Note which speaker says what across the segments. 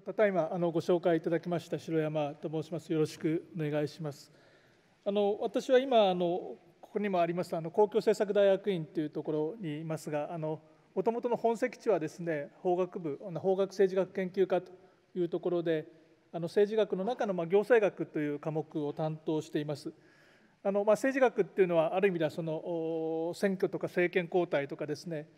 Speaker 1: ただいまあのご紹介いただきました城山と申します。よろしくお願いします。あの私は今あのここにもありますあの公共政策大学院というところにいますが、あの元々の本籍地はですね法学部法学政治学研究科というところで、あの政治学の中のま行政学という科目を担当しています。あのま政治学っていうのはある意味ではその選挙とか政権交代とかですね。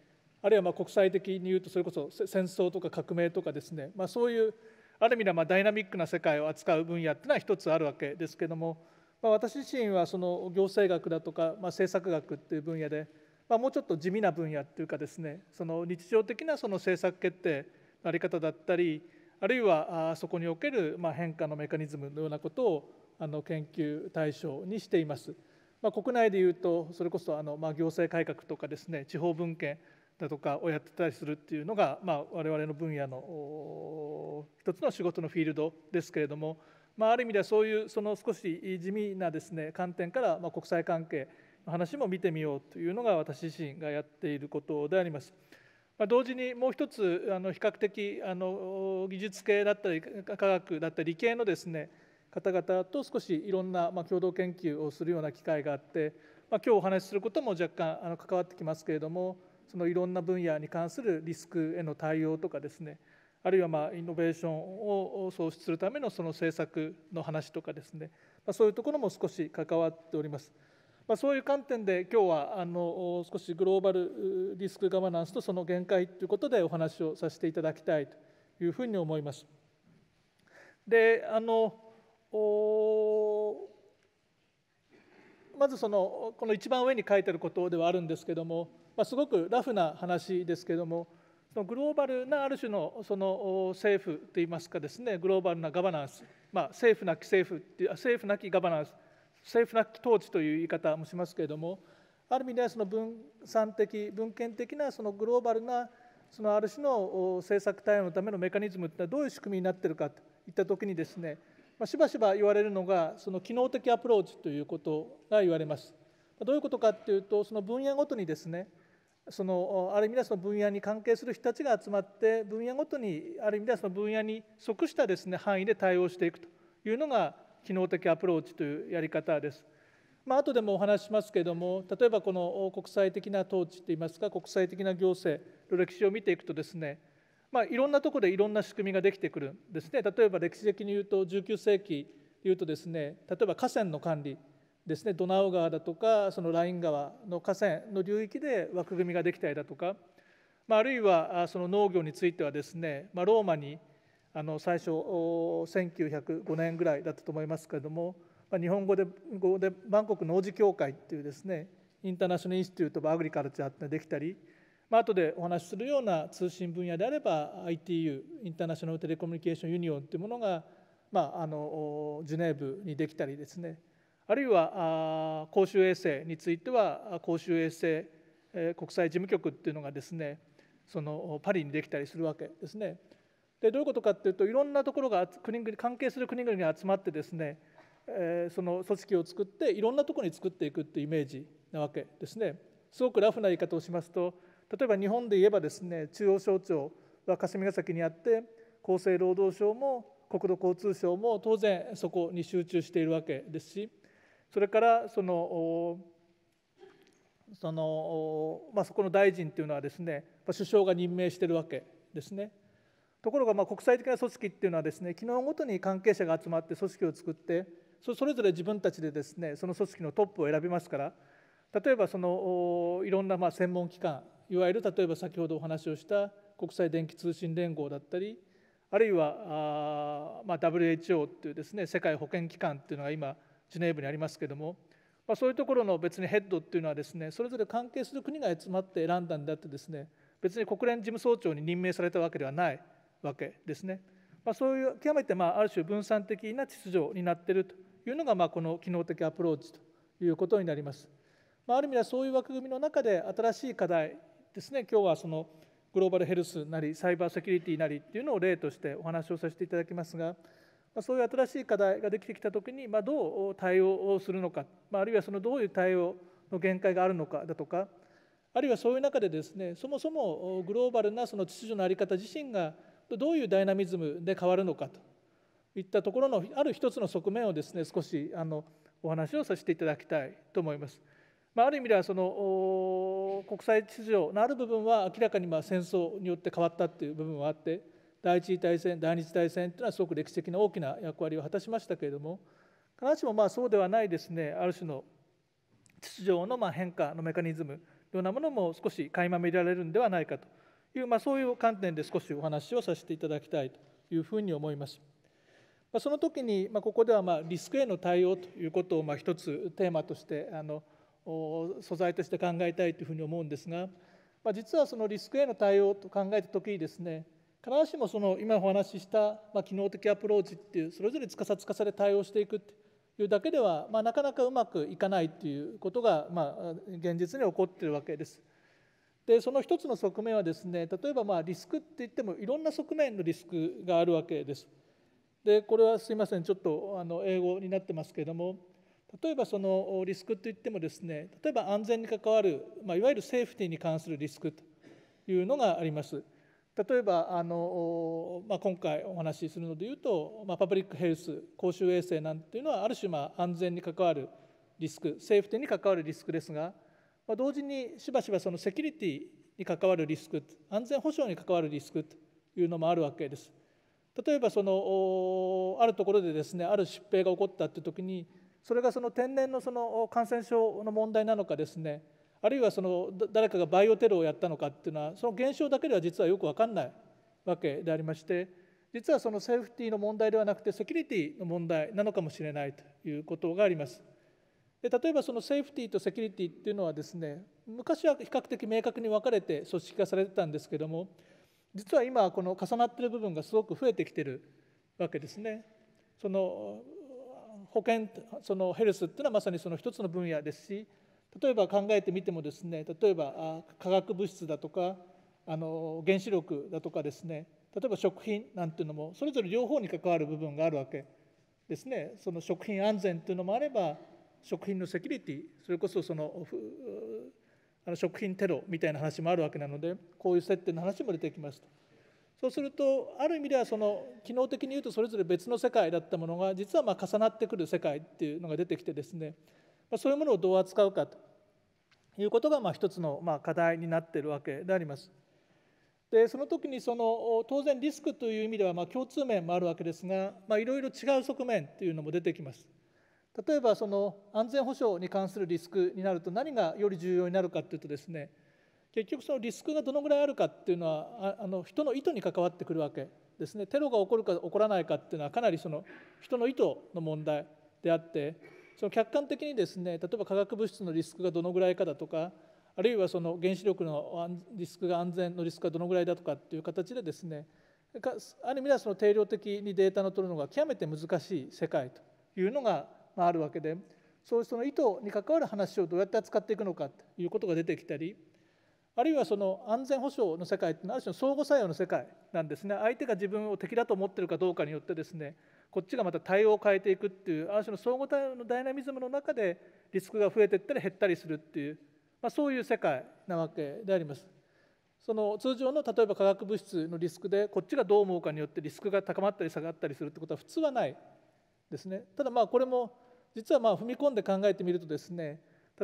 Speaker 1: あるいはま国際的に言うとそれこそ戦争とか革命とかですね、まあ、そういうある意味ではまダイナミックな世界を扱う分野っていうのは一つあるわけですけども、まあ、私自身はその行政学だとか、ま政策学っていう分野で、まあ、もうちょっと地味な分野っていうかですねその日常的なその政策決定の在り方だったりあるいはそこにおけるま変化のメカニズムのようなことをあの研究対象にしています。まあ、国内でいうとそれこそあのま行政改革とかですね地方分権だとかをやってたりするっていうのが、まあ、我々の分野の一つの仕事のフィールドですけれども、まあ、ある意味ではそういうその少し地味なですね観点から、まあ、国際関係の話も見てみようというのが私自身がやっていることであります。まあ、同時にもう一つあの比較的あの技術系だったり科学だったり理系のですね方々と少しいろんな、まあ、共同研究をするような機会があって、まあ、今日お話しすることも若干あの関わってきますけれどもそのいろんな分野に関するリスクへの対応とかですねあるいはまイノベーションを創出するためのその政策の話とかですね、まそういうところも少し関わっております。まそういう観点で今日はあの少しグローバルリスクガバナンスとその限界ということでお話をさせていただきたいというふうに思います。であのまずそのこの一番上に書いてることではあるんですけどもまあ、すごくラフな話ですけれどもそのグローバルなある種のその政府といいますかですねグローバルなガバナンス、まあ、政府なき政府っていう政府なきガバナンス政府なき統治という言い方もしますけれどもある意味ではその分散的文献的なそのグローバルなそのある種の政策対応のためのメカニズムってのはどういう仕組みになっているかといった時にですねまあ、しばしば言われるのがその機能的アプローチということが言われます。どういうことかというとその分野ごとにですねそのある意味ではその分野に関係する人たちが集まって分野ごとにある意味ではその分野に即したですね範囲で対応していくというのが機能的アプローチというやり方です。まあ後でもお話ししますけれども例えばこの国際的な統治といいますか国際的な行政の歴史を見ていくとですねまあ、いろんなとこでいろんな仕組みができてくるんですね例えば歴史的に言うと19世紀で言うとですね例えば河川の管理ですねドナウ川だとかそのライン川の河川の流域で枠組みができたりだとか、まあ、あるいはその農業についてはですね、まあ、ローマにあの最初1905年ぐらいだったと思いますけれども、まあ、日本語で語でバンコク農事協会っていうですねインターナショナル・インスティュート・アグリカルチャーってできたり、まあ後でお話しするような通信分野であれば ITU インターナショナル・テレコミュニケーション・ユニオンというものが、まあ、あのジュネーブにできたりですねあるいは公衆衛生については公衆衛生国際事務局っていうのがですねそのパリにできたりするわけですね。でどういうことかっていうといろんなところが国々関係する国々が集まってですね、えその組織を作っていろんなところに作っていくっていうイメージなわけですね。すごくラフな言い方をしますと例えば日本で言えばですね中央省庁は霞が崎にあって厚生労働省も国土交通省も当然そこに集中しているわけですしそれからそのその、まあ、そこの大臣っていうのはですね首相が任命してるわけですね。ところがまあ国際的な組織っていうのはですね機能ごとに関係者が集まって組織を作ってそれぞれ自分たちでですねその組織のトップを選びますから例えばそのいろんなまあ専門機関いわゆる例えば先ほどお話をした国際電気通信連合だったりあるいはあ、まあ、WHO っていうですね世界保健機関っていうのが今ジュネーブにありますけども、まあ、そういうところの別にヘッドっていうのはですねそれぞれ関係する国が集まって選んだんであってですね別に国連事務総長に任命されたわけではないわけですね。まあ、そういう極めてまあある種分散的な秩序になっているというのがまあこの機能的アプローチということになります。まあ、ある意味ではそういう枠組みの中で新しい課題ですね今日はそのグローバルヘルスなりサイバーセキュリティなりっていうのを例としてお話をさせていただきますがまそういう新しい課題ができてきた時に、まどう対応をするのか、まあ、るいはそのどういう対応の限界があるのかだとかあるいはそういう中でですねそもそもグローバルなその秩序の在り方自身がどういうダイナミズムで変わるのかといったところのある一つの側面をですね少しあのお話をさせていただきたいと思います。まあ、ある意味ではその国際秩序のある部分は明らかにま戦争によって変わったっていう部分はあって第一次大戦第二次大戦というのはすごく歴史的な大きな役割を果たしましたけれども必ずしもまあそうではないですねある種の秩序のま変化のメカニズムようなものも少し垣間見られるんではないかという、まあ、そういう観点で少しお話をさせていただきたいというふうに思います。まあ、その時に、まあ、ここではまリスクへの対応ということをまあ一つテーマとしてあの素材として考えたいというふうに思うんですが、まあ、実はそのリスクへの対応と考えた時にですね必ずしもその今お話しした、ま機能的アプローチっていうそれぞれつかさつかさで対応していくっていうだけでは、まあ、なかなかうまくいかないっていうことが、まあ、現実に起こってるわけです。でその一つの側面はですね例えばまあリスクっていってもいろんな側面のリスクがあるわけです。でこれはすいませんちょっとあの英語になってますけれども例えばそのリスクといってもですね例えば安全に関わる、まあ、いわゆるセーフティーに関するリスクというのがあります。例えばあの、まあ、今回お話しするのでいうと、まあ、パブリックヘルス公衆衛生なんていうのはある種まあ安全に関わるリスクセーフティに関わるリスクですが、まあ、同時にしばしばそのセキュリティに関わるリスク安全保障に関わるリスクというのもあるわけです。例えばそのあるところでですねある疾病が起こったっていう時にそれがその天然のその感染症の問題なのかですねあるいはその誰かがバイオテロをやったのかっていうのはその現象だけでは実はよく分かんないわけでありまして実はそのセーフティーの問題ではなくてセキュリティの問題なのかもしれないということがあります。で例えばそのセーフティーとセキュリティっていうのはですね昔は比較的明確に分かれて組織化されてたんですけども実は今この重なってる部分がすごく増えてきてるわけですね。その保険そのヘルスっていうのはまさにその一つの分野ですし例えば考えてみてもですね例えば化学物質だとかあの原子力だとかですね例えば食品なんていうのもそれぞれ両方に関わる部分があるわけですねその食品安全っていうのもあれば食品のセキュリティそれこそそのあの食品テロみたいな話もあるわけなのでこういう接点の話も出てきますと。そうするとある意味ではその機能的に言うとそれぞれ別の世界だったものが実はまあ重なってくる世界っていうのが出てきてですねそういうものをどう扱うかということがまあ一つのまあ課題になっているわけであります。でその時にその当然リスクという意味ではまあ共通面もあるわけですがいろいろ違う側面というのも出てきます。例えばその安全保障に関するリスクになると何がより重要になるかというとですね結局そのリスクがどのぐらいあるかっていうのはあの人の意図に関わってくるわけですねテロが起こるか起こらないかっていうのはかなりその人の意図の問題であってその客観的にですね例えば化学物質のリスクがどのぐらいかだとかあるいはその原子力のリスクが安全のリスクがどのぐらいだとかっていう形でですねある意味ではその定量的にデータの取るのが極めて難しい世界というのがあるわけでそういうその意図に関わる話をどうやって扱っていくのかということが出てきたりあるいはその安全保障の世界っていうのはある種の相互作用の世界なんですね相手が自分を敵だと思ってるかどうかによってですねこっちがまた対応を変えていくっていうある種の相互対応のダイナミズムの中でリスクが増えていったり減ったりするっていう、まあ、そういう世界なわけであります。その通常の例えば化学物質のリスクでこっちがどう思うかによってリスクが高まったり下がったりするってことは普通はないですね。ただまあこれも実はまあ踏み込んで考えてみるとですね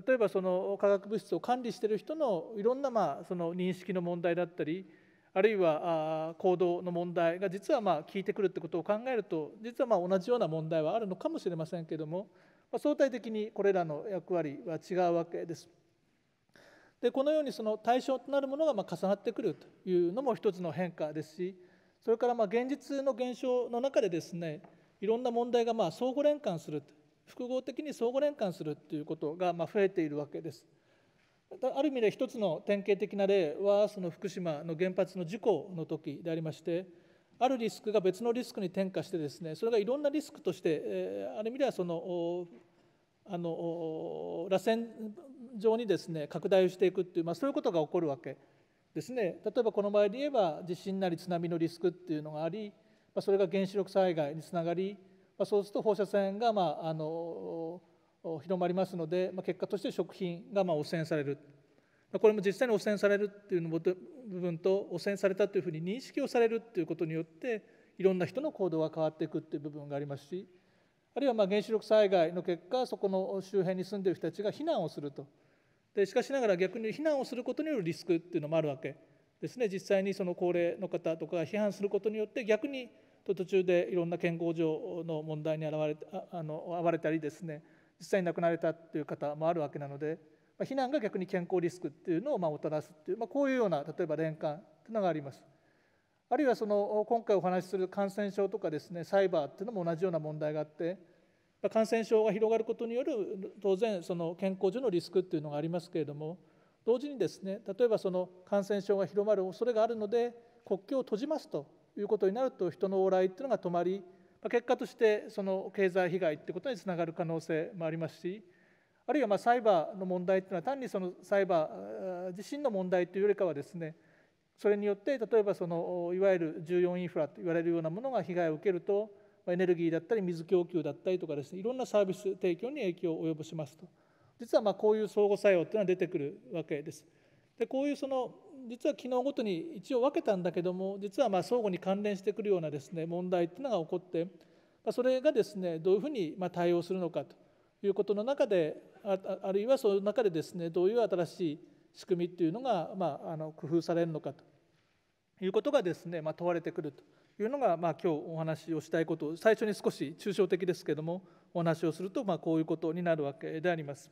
Speaker 1: 例えばその化学物質を管理してる人のいろんなまあその認識の問題だったりあるいは行動の問題が実はまあ効いてくるってことを考えると実はまあ同じような問題はあるのかもしれませんけども、まあ、相対的にこれらの役割は違うわけです。でこのようにその対象となるものがま重なってくるというのも一つの変化ですしそれからま現実の現象の中でですねいろんな問題がま相互連関する複合的に相互連関するということがま増えているわけです。ある意味で一つの典型的な例はその福島の原発の事故の時でありましてあるリスクが別のリスクに転嫁してですねそれがいろんなリスクとして、えある意味ではそのあの螺旋状にですね拡大をしていくっていう、まあ、そういうことが起こるわけですね例えばこの場合で言えば地震なり津波のリスクっていうのがあり、まあ、それが原子力災害につながり、まあ、そうすると放射線がまああの広まりますので、まあ、結果として食品がまあ汚染されるまあ、これも実際に汚染されるっていう部分と汚染されたというふうに認識をされるっていうことによっていろんな人の行動が変わっていくっていう部分がありますしあるいはまあ原子力災害の結果そこの周辺に住んでいる人たちが避難をするとでしかしながら逆に避難をすることによるリスクっていうのもあるわけですね実際にその高齢の方とか批判することによって逆に途中でいろんな健康上の問題に現れああの遭われたりですね実際に亡くなられたという方もあるわけなので、まあ、避難が逆に健康リスクっていうのをまもたらすっていう、まあ、こういうような例えば連関というのがあります。あるいはその今回お話しする感染症とかですねサイバーっていうのも同じような問題があって感染症が広がることによる当然その健康上のリスクっていうのがありますけれども同時にですね例えばその感染症が広まる恐れがあるので国境を閉じますということになると人の往来っていうのが止まり結果としてその経済被害ってことにつながる可能性もありますしあるいはまサイバーの問題っていうのは単にそのサイバー自身の問題というよりかはですねそれによって例えばそのいわゆる重要インフラと言われるようなものが被害を受けるとエネルギーだったり水供給だったりとかですねいろんなサービス提供に影響を及ぼしますと実はまこういう相互作用というのは出てくるわけです。でこういうその実は機能ごとに一応分けたんだけども実はま相互に関連してくるようなですね問題っていうのが起こって、まそれがですねどういうふうにま対応するのかということの中であるいはその中でですねどういう新しい仕組みっていうのが、まあ、あの工夫されるのかということがですね、ま問われてくるというのが、まあ、今日お話をしたいこと最初に少し抽象的ですけどもお話をすると、まこういうことになるわけであります。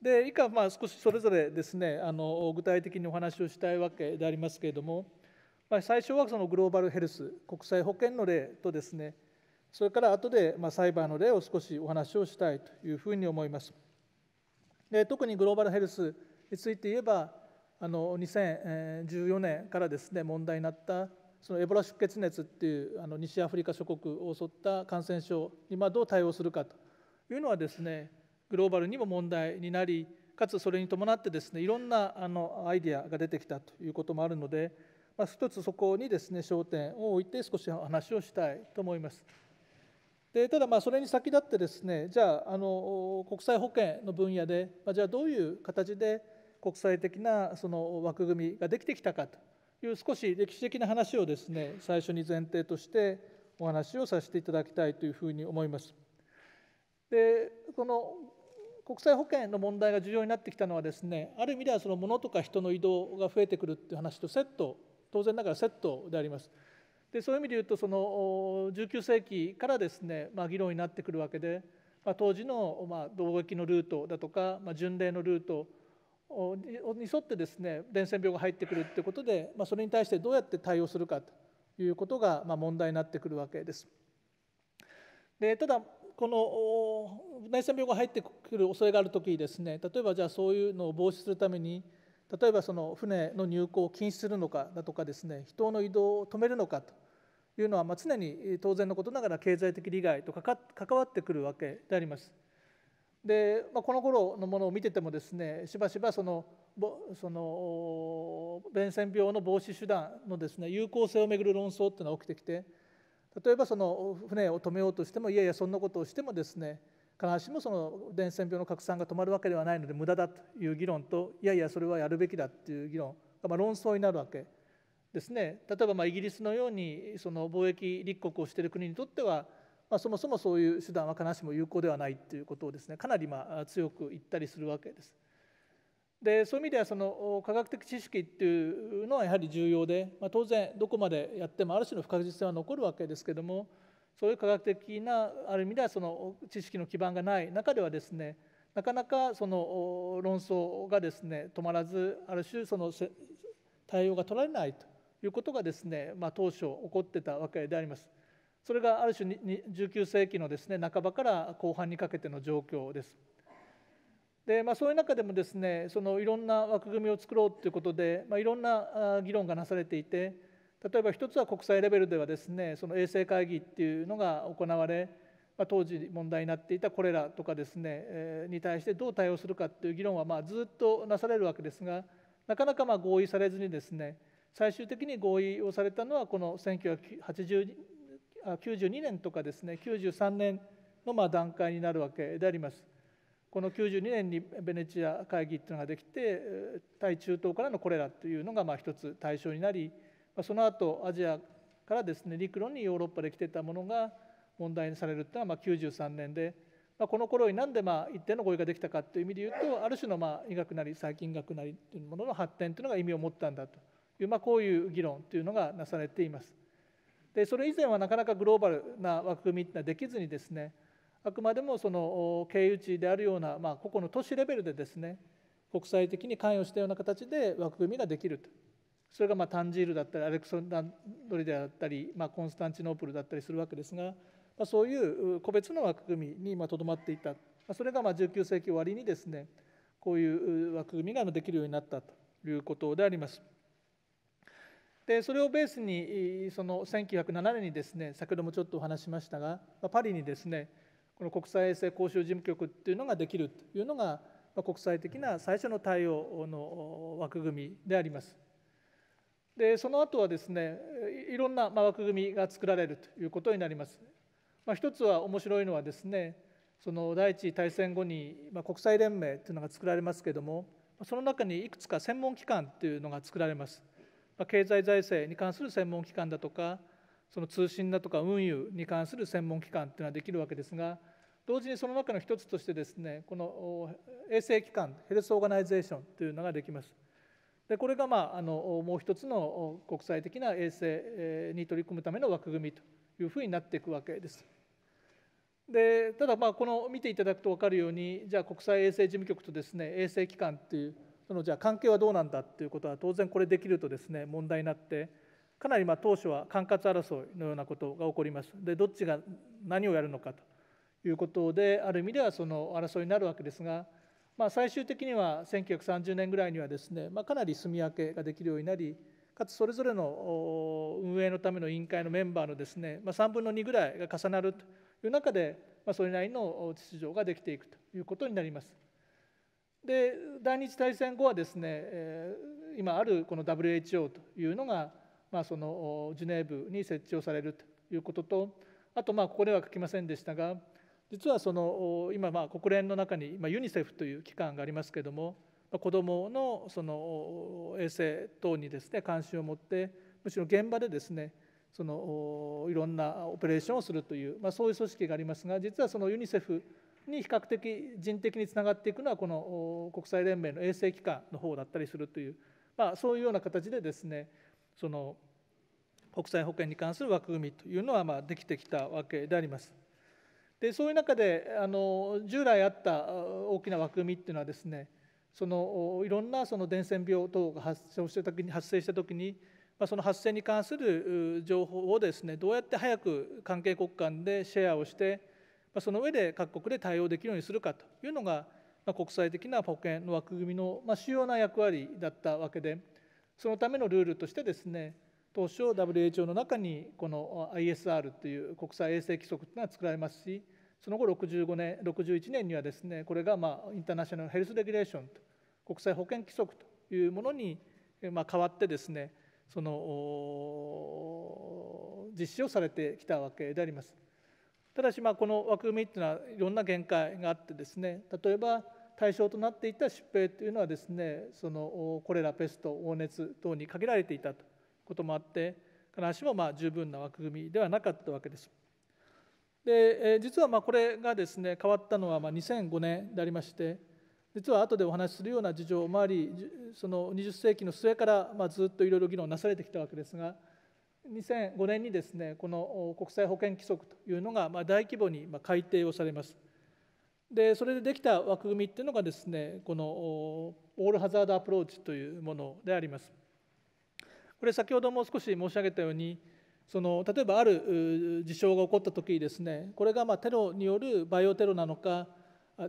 Speaker 1: で以下、まあ、少しそれぞれですねあの具体的にお話をしたいわけでありますけれども、まあ、最初はそのグローバルヘルス国際保険の例とですねそれから後で、まあ、サイバーの例を少しお話をしたいというふうに思います。で特にグローバルヘルスについて言えばあの2014年からですね問題になったそのエボラ出血熱っていうあの西アフリカ諸国を襲った感染症にどう対応するかというのはですねグローバルにも問題になりかつそれに伴ってですねいろんなあのアイデアが出てきたということもあるので、まあ、一つそこにですね焦点を置いて少し話をしたいと思います。でただまあそれに先立ってですねじゃああの国際保険の分野で、まあ、じゃあどういう形で国際的なその枠組みができてきたかという少し歴史的な話をですね最初に前提としてお話をさせていただきたいというふうに思います。でこの国際保険の問題が重要になってきたのはですねある意味ではその物とか人の移動が増えてくるっていう話とセット当然ながらセットであります。でそういう意味で言うとその19世紀からですね、まあ、議論になってくるわけで、まあ、当時の、まあ、道のルートだとか、まあ、巡礼のルートに沿ってですね伝染病が入ってくるっていうことで、まあ、それに対してどうやって対応するかということが、まあ、問題になってくるわけです。でただこの内戦病が入ってくる恐れがある時ですね例えばじゃあそういうのを防止するために例えばその船の入港を禁止するのかだとかですね人の移動を止めるのかというのは、まあ、常に当然のことながら経済的利害と関わってくるわけであります。で、まあ、この頃のものを見ててもですねしばしばそのその伝染病の防止手段のですね有効性をめぐる論争っていうのは起きてきて例えばその船を止めようとしてもいやいやそんなことをしてもですね必ずしもその伝染病の拡散が止まるわけではないので無駄だという議論といやいやそれはやるべきだという議論がま論争になるわけですね。例えばまイギリスのようにその貿易立国をしている国にとってはまそもそもそういう手段は必ずしも有効ではないということをですねかなりま強く言ったりするわけです。でそういう意味ではその科学的知識っていうのはやはり重要で、まあ、当然どこまでやってもある種の不確実性は残るわけですけどもそういう科学的なある意味ではその知識の基盤がない中ではですねなかなかその論争がですね止まらずある種その対応が取られないということがですね、まあ、当初起こってたわけであります。それがある種19世紀のですね半ばから後半にかけての状況です。でまあ、そういう中でもですねそのいろんな枠組みを作ろうということで、まあ、いろんな議論がなされていて例えば一つは国際レベルではですねその衛星会議っていうのが行われ、まあ、当時問題になっていたこれらとかですね、えー、に対してどう対応するかっていう議論はまあずっとなされるわけですがなかなかまあ合意されずにですね最終的に合意をされたのはこの1992年とかですね93年のまあ段階になるわけであります。この92年にベネチア会議っていうのができて対中東からのコレラというのがまあ一つ対象になりその後アジアからですね陸路にヨーロッパで来てたものが問題にされるっていうのはまあ93年で、まあ、この頃になんでまあ一定の合意ができたかという意味で言うとある種のまあ医学なり細菌学なりというものの発展というのが意味を持ったんだという、まあ、こういう議論というのがなされています。でそれ以前はなかなかグローバルな枠組みっていうのはできずにですねあくまでもその経由地であるような、まあ、個々の都市レベルでですね国際的に関与したような形で枠組みができるとそれがまあタンジールだったりアレクサンドリであったり、まあ、コンスタンチノープルだったりするわけですが、まあ、そういう個別の枠組みにとどまっていた、まあ、それがまあ19世紀終わりにですねこういう枠組みができるようになったということであります。でそれをベースにその1907年にですね先ほどもちょっとお話しましたがパリにですねこの国際衛生公衆事務局っていうのができるというのが、ま国際的な最初の対応の枠組みであります。でその後はですねいろんな枠組みが作られるということになります。まあ、一つは面白いのはですねその第一次大戦後に、ま国際連盟というのが作られますけどもその中にいくつか専門機関というのが作られます。ま経済財政に関する専門機関だとかその通信だとか運輸に関する専門機関というのはできるわけですが同時にその中の一つとしてですねこの衛生機関ヘルス・オーガナイゼーションというのができます。でこれが、まあ、あのもう一つの国際的な衛生に取り組むための枠組みというふうになっていくわけです。でただまあこの見ていただくと分かるようにじゃあ国際衛生事務局とですね衛生機関っていうそのじゃあ関係はどうなんだっていうことは当然これできるとですね問題になってかなりま当初は管轄争いのようなことが起こりますでどっちが何をやるのかということである意味ではその争いになるわけですが、まあ、最終的には1930年ぐらいにはですね、まあ、かなり住み分けができるようになりかつそれぞれの運営のための委員会のメンバーのですね、まあ、3分の2ぐらいが重なるという中で、まあ、それなりの秩序ができていくということになります。で第二次大戦後はですね、今あるこの WHO というのが、まあ、そのジュネーブに設置をされるということとあとまあここでは書きませんでしたが実はその今まあ国連の中にユニセフという機関がありますけども子どものその衛生等にですね関心を持ってむしろ現場でですねそのいろんなオペレーションをするという、まあ、そういう組織がありますが実はそのユニセフに比較的人的につながっていくのはこの国際連盟の衛生機関の方だったりするという、まあ、そういうような形でですねその国際保険に関する枠組みというのはまあできてきたわけであります。でそういう中であの従来あった大きな枠組みっていうのはですねそのいろんなその伝染病等が発生した時に発生した時に、まあ、その発生に関する情報をですねどうやって早く関係国間でシェアをして、まあ、その上で各国で対応できるようにするかというのが、まあ、国際的な保険の枠組みの、ま主要な役割だったわけでそのためのルールとしてですね当初 WHO の中にこの ISR という国際衛生規則というのは作られますしその後65年61年にはですねこれがまあインターナショナルヘルスレギュレーションと国際保健規則というものにまあ変わってですねその実施をされてきたわけであります。ただしまあこの枠組みっていうのはいろんな限界があってですね例えば対象となっていた疾病というのはですねそのコレラ、ペスト黄熱等に限られていたとこともあって必ずしもま十分な枠組みではなかったわけです。で実はまこれがですね変わったのはま2005年でありまして実は後でお話しするような事情もありその20世紀の末からまずっといろいろ議論なされてきたわけですが2005年にですねこの国際保険規則というのがま大規模にま改定をされます。でそれでできた枠組みっていうのがですねこのオールハザードアプローチというものであります。これ先ほども少し申し上げたようにその例えばある事象が起こった時にですねこれがまテロによるバイオテロなのか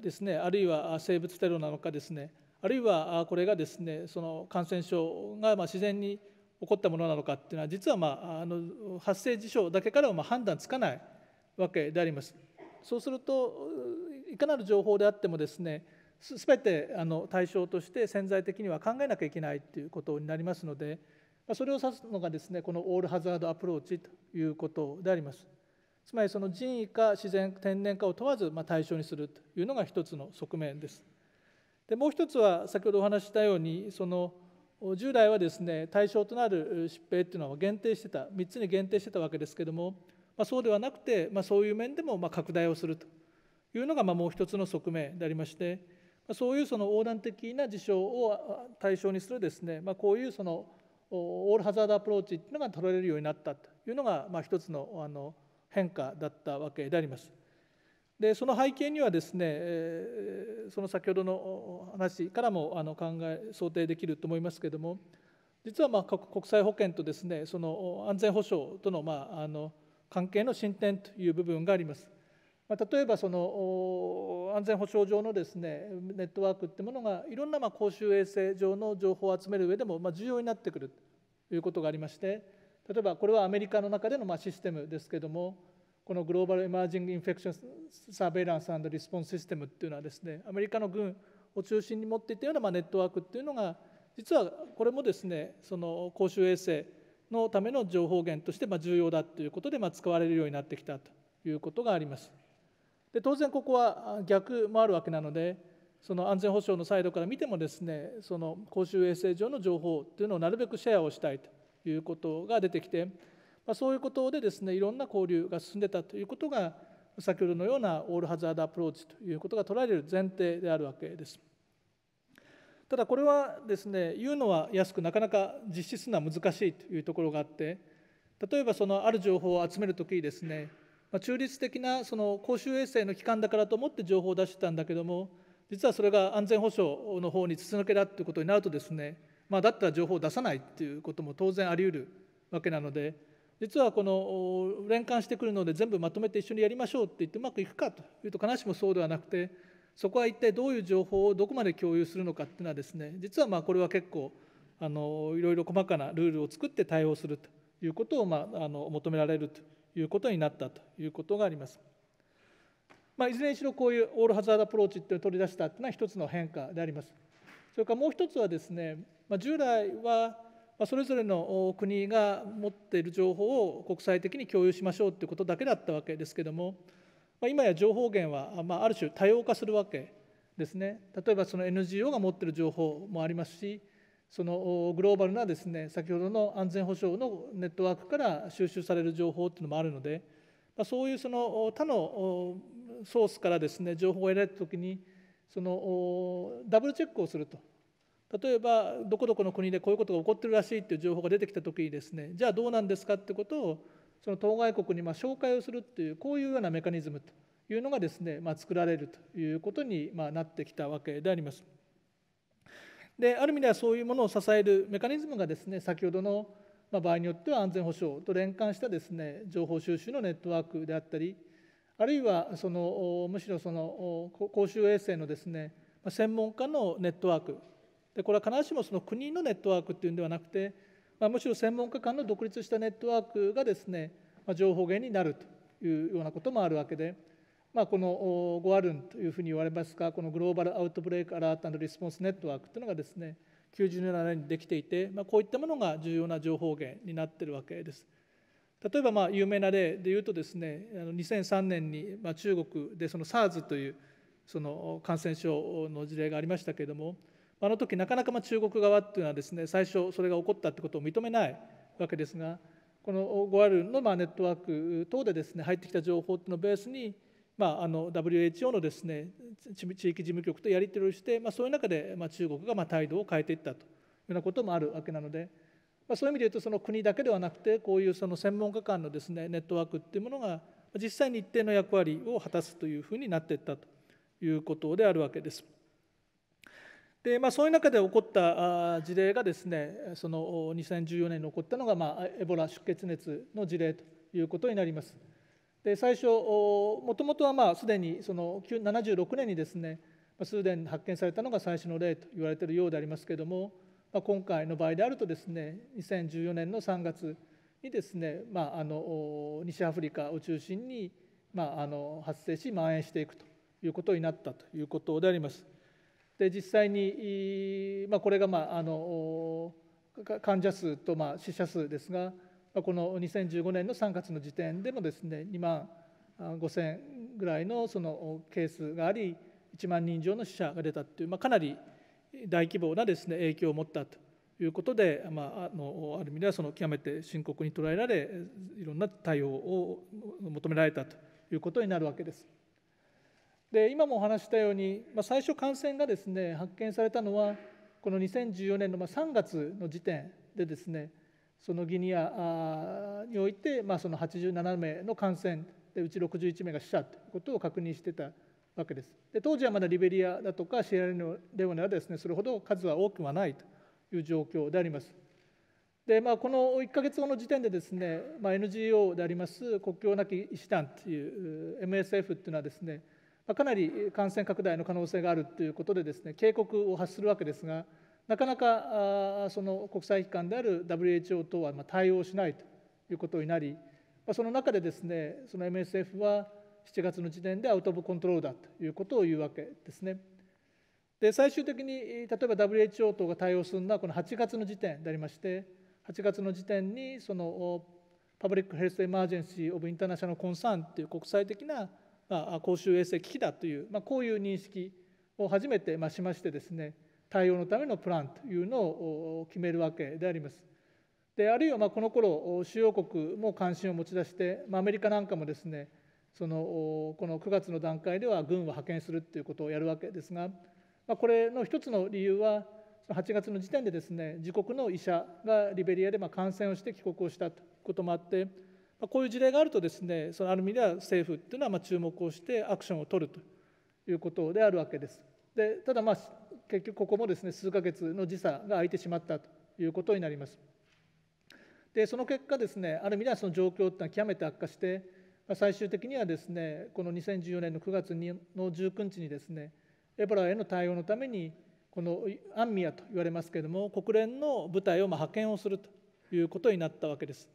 Speaker 1: ですねあるいは生物テロなのかですねあるいはこれがですねその感染症がま自然に起こったものなのかっていうのは実は、まあ、あの発生事象だけからはま判断つかないわけであります。そうするといかなる情報であってもですね全てあの対象として潜在的には考えなきゃいけないっていうことになりますので。それを指すのがですねこのオールハザードアプローチということであります。つまりその人為か自然天然かを問わず、ま対象にするというのが一つの側面です。でもう一つは先ほどお話ししたようにその従来はですね対象となる疾病っていうのは限定してた3つに限定してたわけですけども、まあ、そうではなくて、まあ、そういう面でもま拡大をするというのがまもう一つの側面でありまして、まそういうその横断的な事象を対象にするですね、まあ、こういうそのオールハザードアプローチっていうのが取られるようになったというのが、まあ、一つのあの変化だったわけであります。でその背景にはですね、えその先ほどの話からもあの考え想定できると思いますけれども実はま国際保険とですねその安全保障との,、まあの関係の進展という部分があります。まあ、例えばその安全保障上のですねネットワークってものがいろんなまあ公衆衛生上の情報を集める上でもまあ重要になってくるということがありまして例えばこれはアメリカの中でのまあシステムですけどもこのグローバル・エマージング・インフェクション・サーベイランス・リスポンス・システムっていうのはですねアメリカの軍を中心に持っていたようなまあネットワークっていうのが実はこれもですねその公衆衛生のための情報源としてまあ重要だということでまあ使われるようになってきたということがあります。で当然ここは逆もあるわけなのでその安全保障のサイドから見てもですねその公衆衛生上の情報というのをなるべくシェアをしたいということが出てきて、まあ、そういうことでですねいろんな交流が進んでたということが先ほどのようなオールハザードアプローチということが取られる前提であるわけです。ただこれはですね言うのは安くなかなか実施するのは難しいというところがあって例えばそのある情報を集めるときにですねまあ、中立的なその公衆衛生の機関だからと思って情報を出してたんだけども実はそれが安全保障の方に筒抜けだということになるとですね、まあ、だったら情報を出さないということも当然あり得るわけなので実はこの連関してくるので全部まとめて一緒にやりましょうって言ってうまくいくかというと必ずしもそうではなくてそこは一体どういう情報をどこまで共有するのかっていうのはですね実はまあこれは結構あのいろいろ細かなルールを作って対応するということをまああの求められるということになったということがあります。まあ、いずれにしろこういうオールハザードアプローチっていうのを取り出したっていうのは一つの変化であります。それからもう一つはですね、まあ、従来はそれぞれの国が持っている情報を国際的に共有しましょうということだけだったわけですけども、まあ、今や情報源は、まあ、ある種多様化するわけですね例えばその NGO が持っている情報もありますしそのグローバルなですね先ほどの安全保障のネットワークから収集される情報っていうのもあるのでそういうその他のソースからですね情報を得られた時にそのダブルチェックをすると例えばどこどこの国でこういうことが起こってるらしいという情報が出てきた時にですねじゃあどうなんですかってことをその当該国にま紹介をするっていうこういうようなメカニズムというのがですね、まあ、作られるということにまなってきたわけであります。である意味ではそういうものを支えるメカニズムがですね先ほどの、ま場合によっては安全保障と連関したですね情報収集のネットワークであったりあるいはそのむしろその公衆衛生のですね専門家のネットワークでこれは必ずしもその国のネットワークっていうんではなくて、まあ、むしろ専門家間の独立したネットワークがですね、ま情報源になるというようなこともあるわけで。まあ、このゴアルンというふうに言われますがこのグローバルアウトブレイクアラートリスポンスネットワークというのがですね90年代にできていて、まあ、こういったものが重要な情報源になっているわけです。例えばまあ有名な例で言うとですね2003年に中国でその SARS というその感染症の事例がありましたけれどもあの時なかなかま中国側っていうのはですね最初それが起こったってことを認めないわけですがこの GoR のまネットワーク等でですね入ってきた情報っていうのをベースにまあ、あの WHO のですね地域事務局とやり取りをして、まあ、そういう中で、まあ、中国がまあ態度を変えていったというようなこともあるわけなので、まあ、そういう意味で言うとその国だけではなくてこういうその専門家間のですねネットワークっていうものが実際に一定の役割を果たすというふうになっていったということであるわけです。でまあ、そういう中で起こった事例がですねその2014年に起こったのが、まあ、エボラ出血熱の事例ということになります。で最初もともとはまあすでにその76年にですねスーデン発見されたのが最初の例と言われているようでありますけれども、まあ、今回の場合であるとですね2014年の3月にですね、まあ、あの西アフリカを中心に、まあ、あの発生し蔓延していくということになったということであります。で実際に、まあ、これが、まあ、あの患者数と、まあ、死者数ですがこの2015年の3月の時点でもですね2万5000ぐらいのそのケースがあり1万人以上の死者が出たという、まあ、かなり大規模なですね影響を持ったということで、まあ、あのある意味ではその極めて深刻に捉えられいろんな対応を求められたということになるわけです。で今もお話したように、まあ、最初感染がですね発見されたのはこの2014年の3月の時点でですねそのギニアにおいて、まあ、その87名の感染でうち61名が死者ということを確認してたわけです。で当時はまだリベリアだとかシエラレオネはですねそれほど数は多くはないという状況であります。でまあ、この1か月後の時点でですね、まあ、NGO であります国境なき医師団という MSF っていうのはですね、まあ、かなり感染拡大の可能性があるということでですね警告を発するわけですが、なかなかその国際機関である WHO 等は対応しないということになり、その中でですね、その MSF は7月の時点でアウト・オブ・コントロールだということを言うわけですね。で最終的に例えば WHO 等が対応するのはこの8月の時点でありまして8月の時点にそのパブリック・ヘルス・エマージェンシー・オブ・インターナショナル・コンサーンという国際的な公衆衛生危機だという、まあ、こういう認識を初めてしましてですね対応のためのプランというのを決めるわけであります。であるいはまこの頃主要国も関心を持ち出して、まあ、アメリカなんかもですねそのこの9月の段階では軍を派遣するっていうことをやるわけですが、まあ、これの一つの理由は8月の時点でですね自国の医者がリベリアでま感染をして帰国をしたということもあって、まあ、こういう事例があるとですねそのある意味では政府っていうのはま注目をしてアクションを取るということであるわけです。でただまあ結局ここもですね数ヶ月の時差が空いてしまったということになります。でその結果ですねある意味ではその状況というのは極めて悪化して最終的にはですねこの2014年の9月の19日にですねエボラへの対応のためにこのアンミアと言われますけれども国連の部隊をま派遣をするということになったわけです。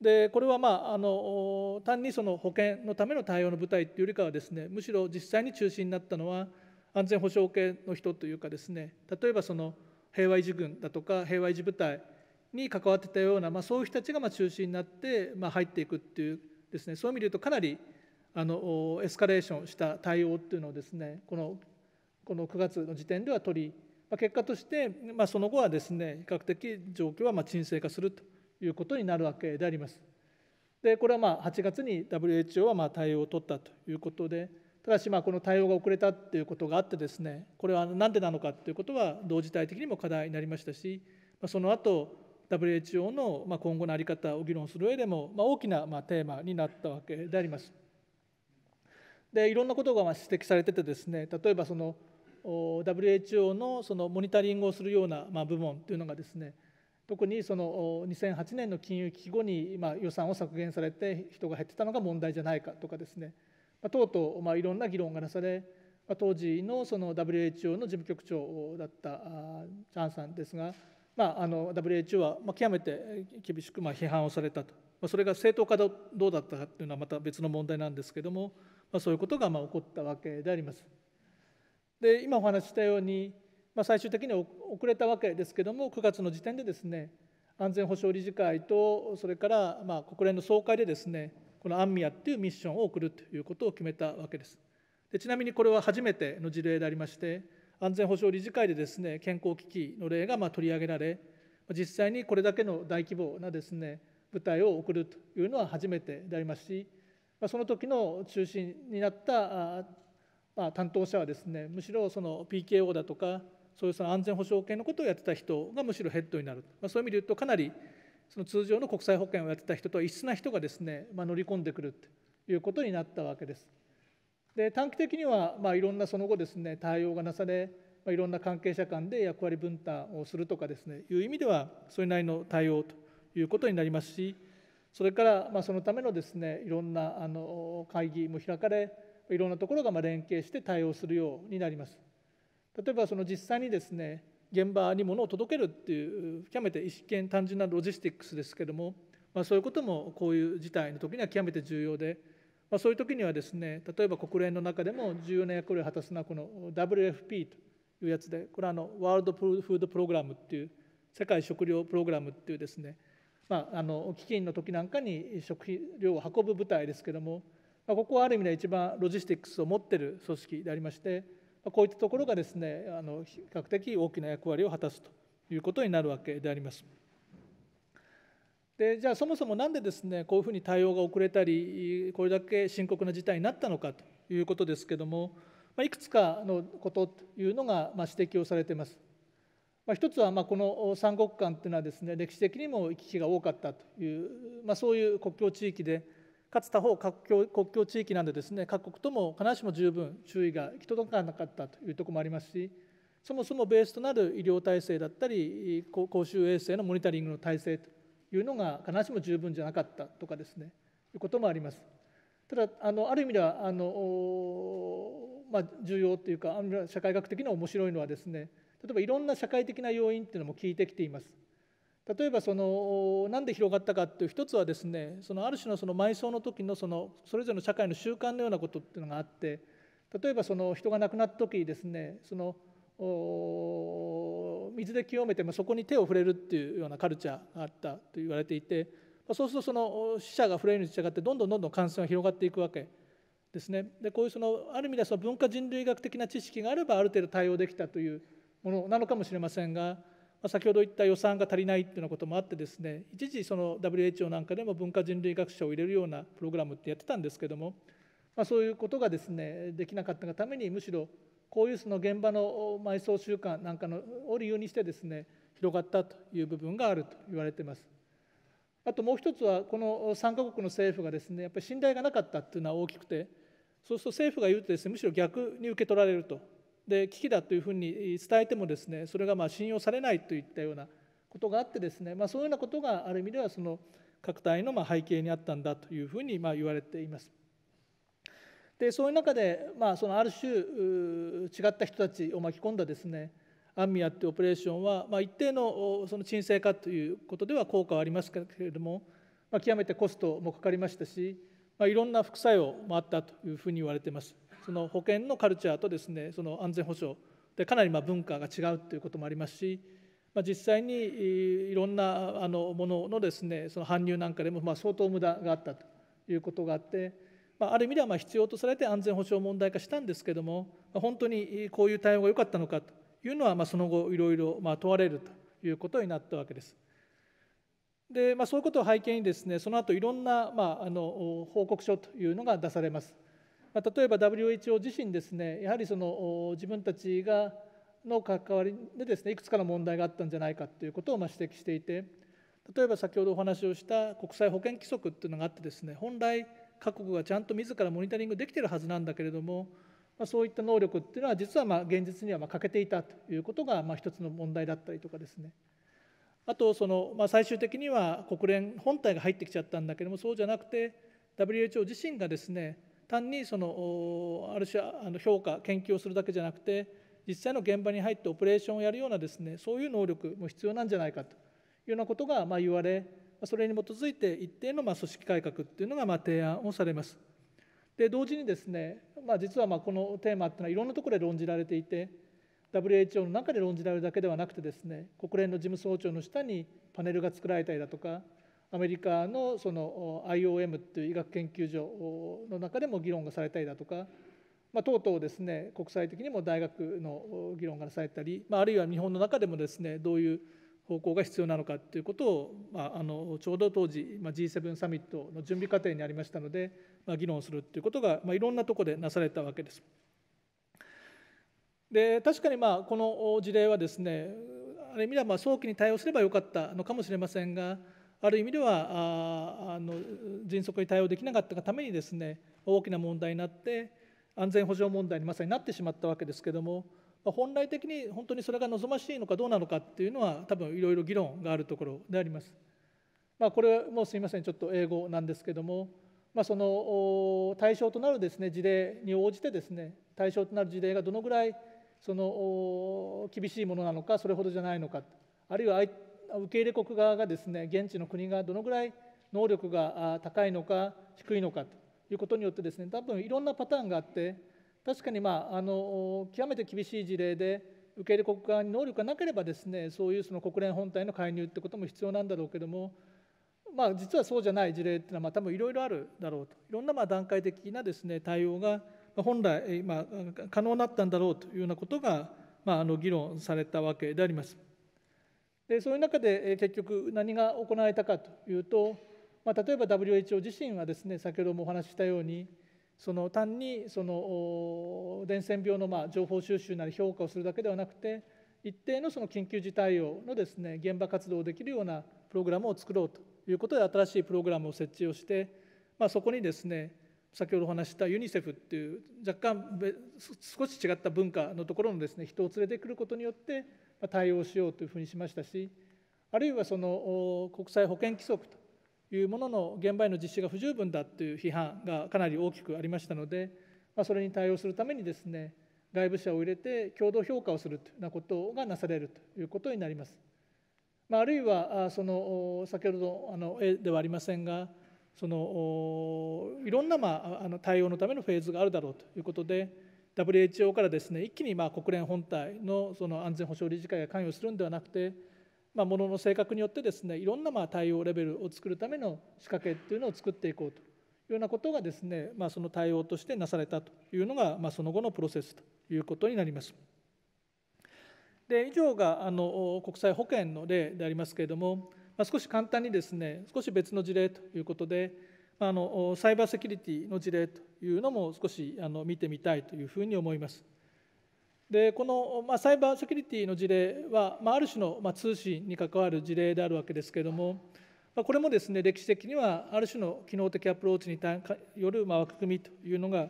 Speaker 1: でこれはまああの単にその保健のための対応の部隊っていうよりかはですねむしろ実際に中心になったのは安全保障系の人というかですね例えばその平和維持軍だとか平和維持部隊に関わってたような、まあ、そういう人たちがま中心になって、ま入っていくっていうですねそういう意味で言うとかなりあのエスカレーションした対応っていうのをですねこのこの9月の時点では取り、まあ、結果として、まあ、その後はですね比較的状況はま沈静化するということになるわけであります。でこれはまあ8月に WHO はま対応を取ったということで。ただしまあこの対応が遅れたということがあってですねこれは何でなのかということは同時代的にも課題になりましたしその後 WHO の今後の在り方を議論する上でも大きなテーマになったわけであります。でいろんなことが指摘されててですね例えばその WHO のそのモニタリングをするような部門というのがですね特にその2008年の金融危機後に予算を削減されて人が減ってたのが問題じゃないかとかですねまとうとう、まいろんな議論がなされ、ま当時のその WHO の事務局長だったチャンさんですが、まあ、あの WHO は極めて厳しくま批判をされたと、まそれが正当化どうだったかというのはまた別の問題なんですけども、まそういうことがま起こったわけであります。で今お話ししたように、ま最終的に遅れたわけですけども9月の時点でですね安全保障理事会とそれからま国連の総会でですねこのアンミアっていうミッションを送るということを決めたわけです。でちなみにこれは初めての事例でありまして安全保障理事会でですね健康危機の例がま取り上げられ実際にこれだけの大規模なですね部隊を送るというのは初めてでありますしその時の中心になったまあ、担当者はですねむしろその PKO だとかそういうその安全保障系のことをやってた人がむしろヘッドになる、まあ、そういう意味で言うとかなりその通常の国際保険をやってた人とは異質な人がですね、まあ、乗り込んでくるということになったわけです。で短期的には、まあ、いろんなその後ですね対応がなされ、まあ、いろんな関係者間で役割分担をするとかですねいう意味ではそれなりの対応ということになりますしそれから、まあ、そのためのですねいろんなあの会議も開かれいろんなところがま連携して対応するようになります。例えばその実際にですね現場に物を届けるっていう極めて一見単純なロジスティックスですけども、まあ、そういうこともこういう事態の時には極めて重要で、まあ、そういう時にはですね例えば国連の中でも重要な役割を果たすのはこの WFP というやつでこれはあのワールドフードプログラムっていう世界食糧プログラムっていうですね、まあ、あの基金の時なんかに食料を運ぶ部隊ですけども、まあ、ここはある意味で一番ロジスティックスを持ってる組織でありまして。こういったところがですねあの比較的大きな役割を果たすということになるわけであります。でじゃあそもそも何でですねこういうふうに対応が遅れたりこれだけ深刻な事態になったのかということですけども、まいくつかのことというのが、ま指摘をされています。まあ、一つはまこの三国間というのはですね歴史的にも行き来が多かったという、まあ、そういう国境地域でかつ他方各境国境地域なんですね各国とも必ずしも十分注意が行き届かなかったというところもありますしそもそもベースとなる医療体制だったり公衆衛生のモニタリングの体制というのが必ずしも十分じゃなかったとかですねいうこともあります。ただあのある意味ではあの、まあ、重要というか社会学的に面白いのはですね例えばいろんな社会的な要因っていうのも聞いてきています。例えばそのなんで広がったかっていう一つはですねそのある種のその埋葬の時のそのそれぞれの社会の習慣のようなことっていうのがあって例えばその人が亡くなった時にですねその水で清めて、もそこに手を触れるっていうようなカルチャーがあったと言われていて、まあ、そうするとその死者が触れるに従ってどんどんどんどん感染が広がっていくわけですねでこういうそのある意味ではその文化人類学的な知識があればある程度対応できたというものなのかもしれませんが。ま先ほど言った予算が足りないっていうようなこともあってですね一時その WHO なんかでも文化人類学者を入れるようなプログラムってやってたんですけども、まそういうことがですねできなかったがためにむしろこういうその現場の埋葬習慣なんかのを理由にしてですね広がったという部分があると言われています。あともう一つはこの3カ国の政府がですねやっぱり信頼がなかったっていうのは大きくてそうすると政府が言うとですねむしろ逆に受け取られるとで危機だというふうに伝えてもですねそれがまあ信用されないといったようなことがあってですね、まあ、そういうようなことがある意味ではその拡大のま背景にあったんだというふうにま言われています。でそういう中で、まあ、そのある種違った人たちを巻き込んだですねアンミアってオペレーションは、まあ、一定のその沈静化ということでは効果はありますけれども、まあ、極めてコストもかかりましたし、まあ、いろんな副作用もあったというふうに言われています。その保険のカルチャーとですねその安全保障でかなりま文化が違うということもありますし、まあ、実際にいろんなあのもののですねその搬入なんかでもま相当無駄があったということがあって、まあ、ある意味ではま必要とされて安全保障問題化したんですけども本当にこういう対応が良かったのかというのはまその後いろいろま問われるということになったわけです。でまあ、そういうことを背景にですねその後いろんな、まあ、あの報告書というのが出されます。ま例えば WHO 自身ですねやはりその自分たちがの関わりでですねいくつかの問題があったんじゃないかということをま指摘していて例えば先ほどお話をした国際保健規則っていうのがあってですね本来各国がちゃんと自らモニタリングできてるはずなんだけれども、まそういった能力っていうのは実はま現実にはま欠けていたということがま一つの問題だったりとかですねあとその、まあ、最終的には国連本体が入ってきちゃったんだけどもそうじゃなくて WHO 自身がですね単にそのある種あの評価研究をするだけじゃなくて実際の現場に入ってオペレーションをやるようなですねそういう能力も必要なんじゃないかというようなことがま言われそれに基づいて一定のま組織改革っていうのがま提案をされます。で同時にですね、まあ、実はまこのテーマっていうのはいろんなところで論じられていて WHO の中で論じられるだけではなくてですね国連の事務総長の下にパネルが作られたりだとかアメリカのその IOM っていう医学研究所の中でも議論がされたりだとか、まあ、とうとうですね国際的にも大学の議論がされたり、まあ、あるいは日本の中でもですねどういう方向が必要なのかということを、まあ、あのちょうど当時、まあ、G7 サミットの準備過程にありましたので、まあ、議論するということが、まあ、いろんなところでなされたわけです。で確かにまあこの事例はですねある意味ではまあ早期に対応すればよかったのかもしれませんがある意味ではあの迅速に対応できなかったがためにですね大きな問題になって安全保障問題にまさになってしまったわけですけども本来的に本当にそれが望ましいのかどうなのかというのは多分いろいろ議論があるところであります。まあ、これもすみませんちょっと英語なんですけども、まあ、その対象となるですね事例に応じてですね対象となる事例がどのぐらいその厳しいものなのかそれほどじゃないのかあるいは受け入れ国側がですね現地の国がどのぐらい能力が高いのか低いのかということによってですね多分いろんなパターンがあって確かにまああの極めて厳しい事例で受け入れ国側に能力がなければですねそういうその国連本体の介入ってことも必要なんだろうけどもまあ実はそうじゃない事例っていうのはまあ多分いろいろあるだろうといろんなまあ段階的なですね対応が本来、まあ、可能だったんだろうというようなことが、まあ、あの議論されたわけであります。でそういう中で結局何が行われたかというと、まあ、例えば WHO 自身はですね先ほどもお話ししたようにその単にその伝染病のまあ情報収集なり評価をするだけではなくて一定のその緊急事態用のですね現場活動できるようなプログラムを作ろうということで新しいプログラムを設置をして、まあ、そこにですね先ほどお話したユニセフっていう若干少し違った文化のところのですね人を連れてくることによって対応しようというふうにしましたしあるいはその国際保険規則というものの現場への実施が不十分だという批判がかなり大きくありましたので、まそれに対応するためにですね外部者を入れて共同評価をするというようなことがなされるということになります。まあ、るいはその先ほどあの絵ではありませんがそのいろんなまああの対応のためのフェーズがあるだろうということで WHO からですね一気にま国連本体のその安全保障理事会が関与するんではなくて、まあ、ものの性格によってですねいろんなま対応レベルを作るための仕掛けっていうのを作っていこうというようなことがですね、まあ、その対応としてなされたというのが、まあ、その後のプロセスということになります。で以上があの国際保険の例でありますけれども、まあ、少し簡単にですね少し別の事例ということであのサイバーセキュリティの事例というのも少しあの見てみたいというふうに思います。でこの、まあ、サイバーセキュリティの事例は、まあ、ある種の、まあ、通信に関わる事例であるわけですけれども、まあ、これもですね歴史的にはある種の機能的アプローチによる、まあ、枠組みというのが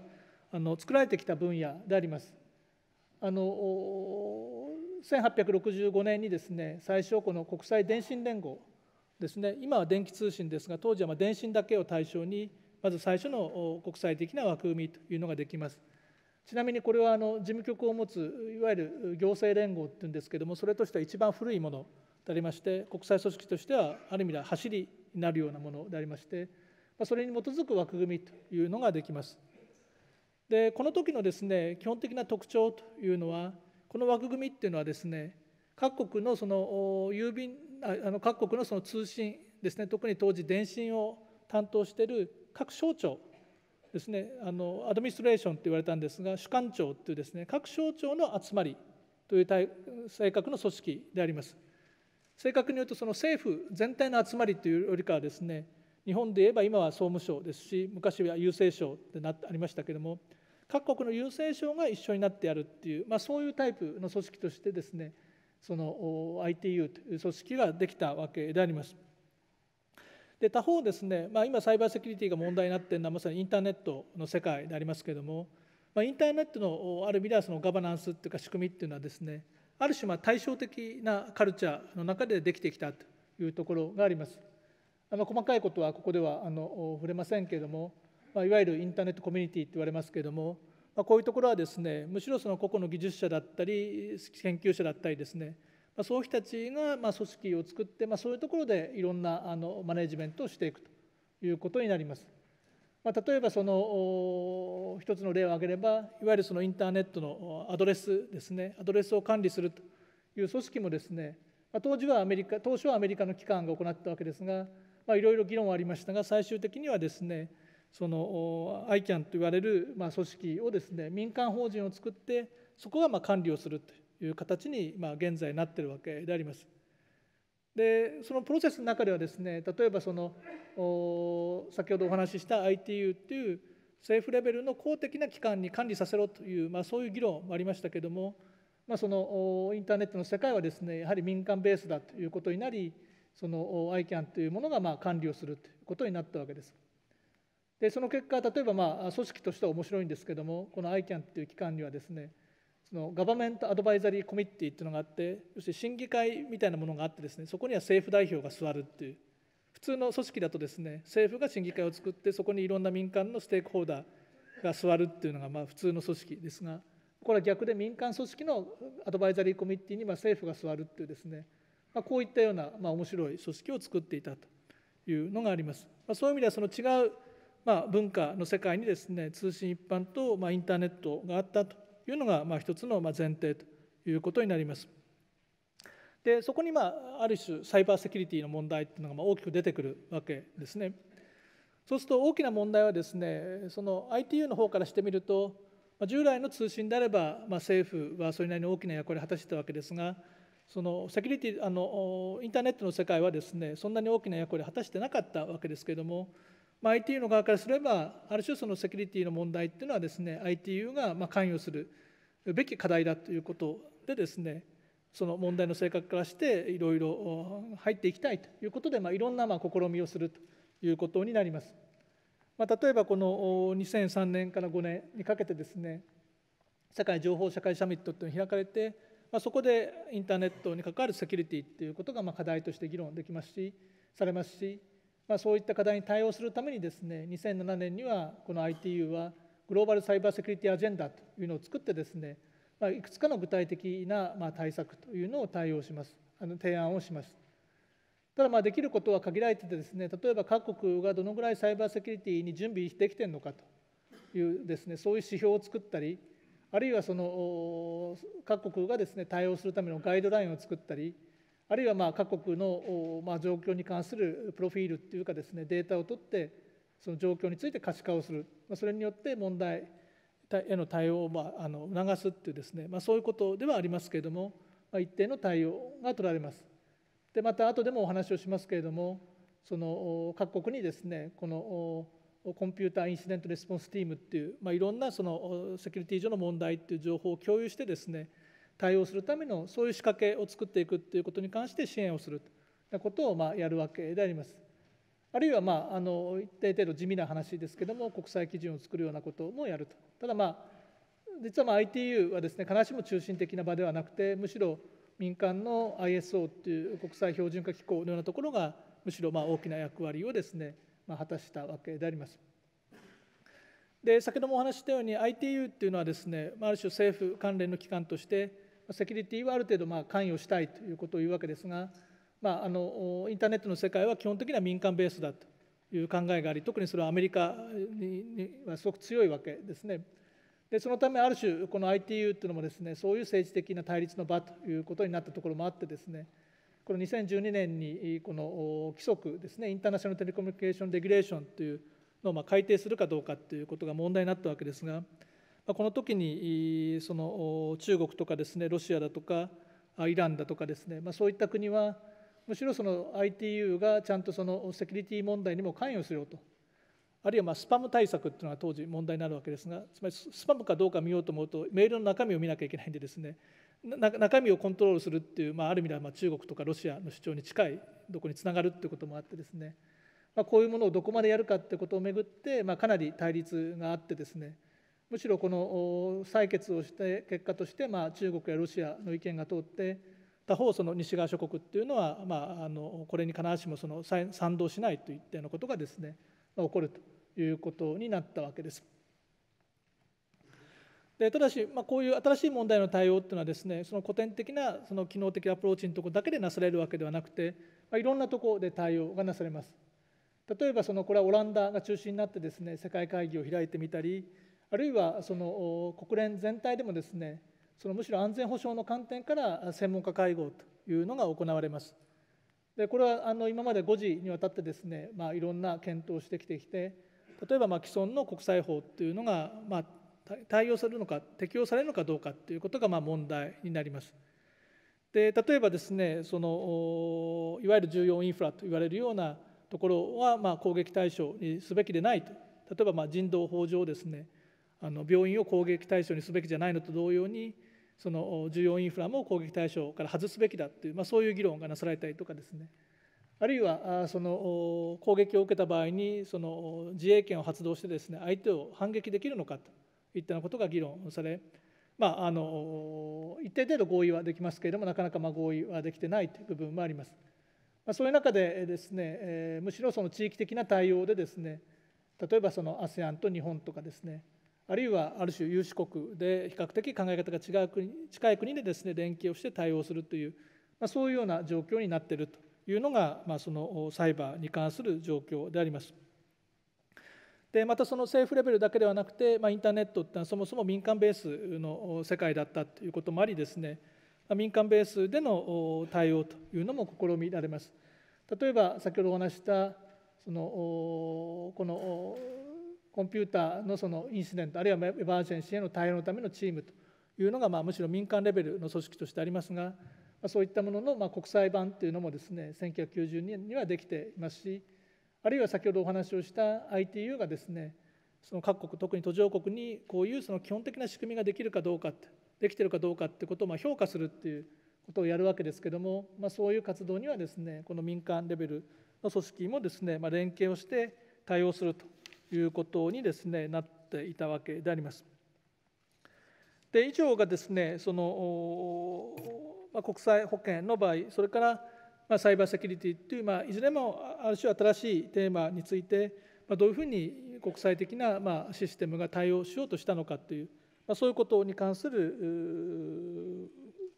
Speaker 1: あの作られてきた分野であります。あの1865年にですね最初この国際電信連合ですね今は電気通信ですが当時はま電信だけを対象にまず最初の国際的な枠組みというのができます。ちなみにこれはあの事務局を持ついわゆる行政連合っていうんですけどもそれとしては一番古いものでありまして国際組織としてはある意味では走りになるようなものでありましてそれに基づく枠組みというのができます。でこの時のですね基本的な特徴というのはこの枠組みっていうのはですね各国のその郵便あの各国のその通信ですね特に当時電信を担当している各省庁ですねあのアドミストレーションと言われたんですが主幹庁というですね各省庁の集まりという性格の組織であります。正確に言うとその政府全体の集まりというよりかはですね日本で言えば今は総務省ですし昔は郵政省ってなありましたけれども各国の郵政省が一緒になってやるっていう、まあ、そういうタイプの組織としてですねその ITU という組織ができたわけであります。で他方ですね、まあ、今サイバーセキュリティが問題になっているのはまさにインターネットの世界でありますけれども、まあ、インターネットのある意味ではそのガバナンスっていうか仕組みっていうのはですねある種ま対照的なカルチャーの中でできてきたというところがあります。あの細かいことはここではあの触れませんけれども、まあ、いわゆるインターネットコミュニティって言われますけれどもまあ、こういうところはですねむしろその個々の技術者だったり研究者だったりですね、まあ、そういう人たちがま組織を作って、まあ、そういうところでいろんなあのマネジメントをしていくということになります。まあ、例えばその一つの例を挙げればいわゆるそのインターネットのアドレスですねアドレスを管理するという組織もですね、まあ、当時はアメリカ当初はアメリカの機関が行ったわけですがいろいろ議論はありましたが最終的にはですねその i c a n ンと言われるま組織をですね民間法人を作ってそこがま管理をするという形にま現在なってるわけであります。でそのプロセスの中ではですね例えばその先ほどお話しした ITU っていう政府レベルの公的な機関に管理させろという、まあ、そういう議論もありましたけども、まあ、そのインターネットの世界はですねやはり民間ベースだということになりその ICANN というものがま管理をするということになったわけです。でその結果例えばまあ組織としては面白いんですけどもこの ICANN っていう機関にはですねそのガバメントアドバイザリーコミッティっていうのがあって要するに審議会みたいなものがあってですねそこには政府代表が座るっていう普通の組織だとですね政府が審議会を作ってそこにいろんな民間のステークホルダーが座るっていうのがまあ普通の組織ですがこれは逆で民間組織のアドバイザリーコミッティにま政府が座るっていうですねまこういったようなま面白い組織を作っていたというのがあります。まそういう意味ではその違うまあ、文化の世界にですね通信一般と、まインターネットがあったというのが、まあ、一つの前提ということになります。でそこに、まあ、ある種サイバーセキュリティの問題っていうのが、ま大きく出てくるわけですね。そうすると大きな問題はですねその ITU の方からしてみると従来の通信であれば、まあ、政府はそれなりに大きな役割を果たしてたわけですがそのセキュリティあのインターネットの世界はですねそんなに大きな役割を果たしてなかったわけですけれどもまあ、ITU の側からすればある種そのセキュリティの問題っていうのはですね ITU がま関与するべき課題だということでですねその問題の性格からしていろいろ入っていきたいということで、まあ、いろんなま試みをするということになります。まあ、例えばこの2003年から5年にかけてですね世界情報社会サミットというのが開かれて、まあ、そこでインターネットに関わるセキュリティっていうことがま課題として議論できますしされますしまあ、そういった課題に対応するためにですね2007年にはこの ITU はグローバルサイバーセキュリティアジェンダというのを作ってですね、まあ、いくつかの具体的なまあ対策というのを対応しますあの提案をしますただまあできることは限られててですね例えば各国がどのぐらいサイバーセキュリティに準備できてるのかというですねそういう指標を作ったりあるいはその各国がですね対応するためのガイドラインを作ったりあるいはまあ各国のまあ状況に関するプロフィールっていうかですねデータを取ってその状況について可視化をする、まあ、それによって問題への対応をまああの促すっていうですね、まあ、そういうことではありますけれども、まあ、一定の対応が取られます。でまた後でもお話をしますけれどもその各国にですねこのコンピューターインシデントレスポンスチームっていう、まあ、いろんなそのセキュリティ上の問題っていう情報を共有してですね対応するためのそういう仕掛けを作っていくっていうことに関して支援をするということをまあやるわけであります。あるいはまああの一定程度地味な話ですけども国際基準を作るようなこともやると。ただまあ実はまあ ITU はですね必ずしも中心的な場ではなくてむしろ民間の ISO っていう国際標準化機構のようなところがむしろまあ大きな役割をですね、まあ、果たしたわけであります。で先ほどもお話したように ITU っていうのはですねある種政府関連の機関としてセキュリティはある程度まあ関与したいということを言うわけですが、まあ、あのインターネットの世界は基本的には民間ベースだという考えがあり特にそれはアメリカにはすごく強いわけですね。でそのためある種この ITU というのもですねそういう政治的な対立の場ということになったところもあってですねこの2012年にこの規則ですねインターナショナル・テレコミュニケーション・レギュレーションというのをま改定するかどうかということが問題になったわけですが。この時にその中国とかですねロシアだとかイランだとかですね、まあ、そういった国はむしろその ITU がちゃんとそのセキュリティ問題にも関与するよとあるいはまスパム対策っていうのが当時問題になるわけですがつまりスパムかどうか見ようと思うとメールの中身を見なきゃいけないんでですね中身をコントロールするっていう、まあ、ある意味ではま中国とかロシアの主張に近いどこにつながるっていうこともあってですね、まあ、こういうものをどこまでやるかってことをめぐって、まあ、かなり対立があってですねむしろこの採決をして結果としてまあ中国やロシアの意見が通って他方その西側諸国っていうのはまああのこれに必ずしもその賛同しないといったようなことがですね起こるということになったわけです。でただし、まあ、こういう新しい問題の対応っていうのはですねその古典的なその機能的アプローチのところだけでなされるわけではなくて、まあ、いろんなところで対応がなされます。例えばそのこれはオランダが中心になってですね世界会議を開いてみたりあるいはその国連全体でもですねそのむしろ安全保障の観点から専門家会合というのが行われます。でこれはあの今まで5時にわたってですね、まあ、いろんな検討をしてきてきて例えばま既存の国際法というのがま対応されるのか適用されるのかどうかということがま問題になります。で例えばですねそのいわゆる重要インフラと言われるようなところはま攻撃対象にすべきでないと例えばま人道法上ですねあの病院を攻撃対象にすべきじゃないのと同様にその重要インフラも攻撃対象から外すべきだという、まあ、そういう議論がなされたりとかですねあるいはその攻撃を受けた場合にその自衛権を発動してですね相手を反撃できるのかといったようなことが議論され、まあ、あの一定程度合意はできますけれどもなかなかま合意はできてないという部分もあります。まあ、そういう中でですね、えむしろその地域的な対応でですね例えばその ASEAN と日本とかですねあるいはある種有志国で比較的考え方が違う国近い国でですね連携をして対応するという、まあ、そういうような状況になっているというのが、まあ、そのサイバーに関する状況であります。でまたその政府レベルだけではなくて、まあ、インターネットってのはそもそも民間ベースの世界だったということもありですね民間ベースでの対応というのも試みられます。例えば先ほどお話したそのこのコンピューターのそのインシデントあるいはエバージェンシーへの対応のためのチームというのが、まあ、むしろ民間レベルの組織としてありますが、まあ、そういったものの、まあ、国際版というのもですね1990年にはできていますしあるいは先ほどお話をした ITU がですねその各国特に途上国にこういうその基本的な仕組みができるかどうかできてるかどうかってことをまあ評価するっていうことをやるわけですけれども、まあ、そういう活動にはですねこの民間レベルの組織もですね、まあ、連携をして対応するということにですねなっていたわけであります。で以上がですねその、まあ、国際保険の場合それから、まあ、サイバーセキュリティという、まあ、いずれもある種新しいテーマについて、まあ、どういうふうに国際的な、まあ、システムが対応しようとしたのかという、まあ、そういうことに関する、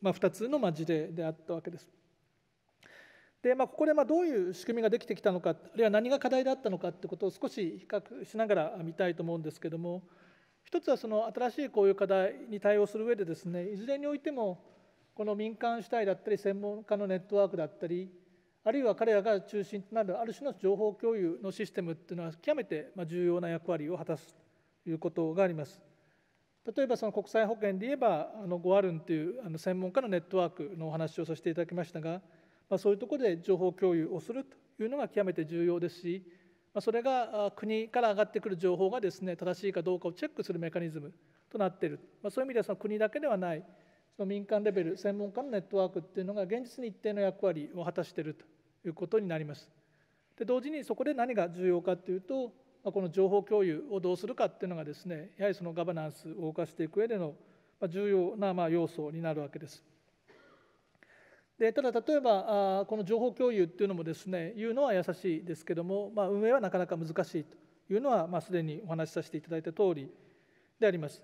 Speaker 1: まあ、2つの事例であったわけです。で、まあ、ここでまどういう仕組みができてきたのかあるいは何が課題だったのかってことを少し比較しながら見たいと思うんですけども一つはその新しいこういう課題に対応する上でですねいずれにおいてもこの民間主体だったり専門家のネットワークだったりあるいは彼らが中心となるある種の情報共有のシステムっていうのは極めて重要な役割を果たすということがあります。例えばその国際保険で言えばあのゴアルンというあの専門家のネットワークのお話をさせていただきましたがまあ、そういうところで情報共有をするというのが極めて重要ですし、まあ、それが国から上がってくる情報がですね正しいかどうかをチェックするメカニズムとなっている、まあ、そういう意味ではその国だけではないその民間レベル専門家のネットワークというのが現実に一定の役割を果たしているということになります。で同時にそこで何が重要かというとこの情報共有をどうするかというのがですねやはりそのガバナンスを動かしていく上での重要なま要素になるわけです。でただ例えばこの情報共有っていうのもですね言うのは優しいですけども、まあ、運営はなかなか難しいというのは、まあ、すでにお話しさせていただいた通りであります。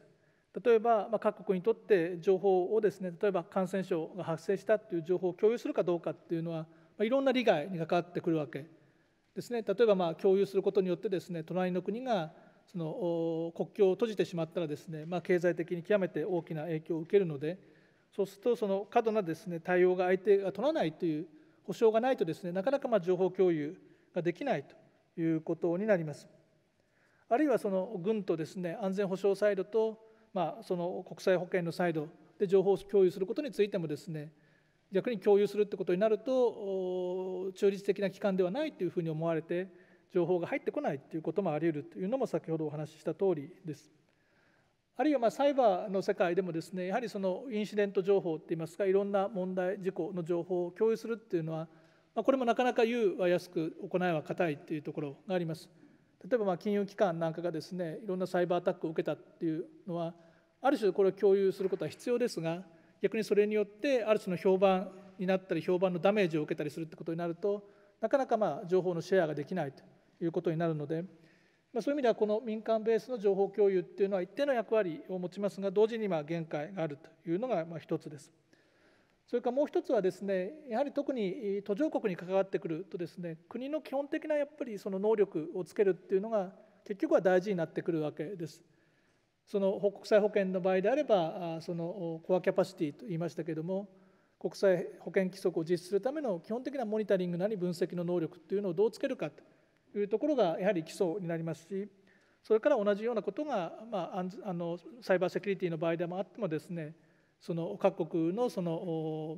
Speaker 1: 例えば、まあ、各国にとって情報をですね例えば感染症が発生したという情報を共有するかどうかっていうのは、まあ、いろんな利害に関わってくるわけですね例えばまあ共有することによってですね隣の国がその国境を閉じてしまったらですね、まあ、経済的に極めて大きな影響を受けるのでそうするとその過度なです、ね、対応が相手が取らないという保証がないとです、ね、なかなかま情報共有ができないということになります。あるいはその軍とです、ね、安全保障サイドと、まあ、その国際保険のサイドで情報を共有することについてもですね逆に共有するってことになると中立的な機関ではないというふうに思われて情報が入ってこないということもあり得るというのも先ほどお話しした通りです。あるいはまサイバーの世界でもですねやはりそのインシデント情報っていいますかいろんな問題事故の情報を共有するっていうのは、まこれもなかなか言うは安く行いは固いっていうところがあります。例えばま金融機関なんかがですねいろんなサイバーアタックを受けたっていうのはある種これを共有することは必要ですが逆にそれによってある種の評判になったり評判のダメージを受けたりするってことになるとなかなかま情報のシェアができないということになるので。まあ、そういう意味ではこの民間ベースの情報共有っていうのは一定の役割を持ちますが同時にま限界があるというのがま一つです。それからもう一つはですねやはり特に途上国に関わってくるとですね国の基本的なやっぱりその能力をつけるっていうのが結局は大事になってくるわけです。その国際保険の場合であればそのコアキャパシティと言いましたけども国際保険規則を実施するための基本的なモニタリングなり分析の能力というのをどうつけるかというところがやはり基礎になりますしそれから同じようなことが、まあ、あのサイバーセキュリティの場合でもあってもですねその各国のその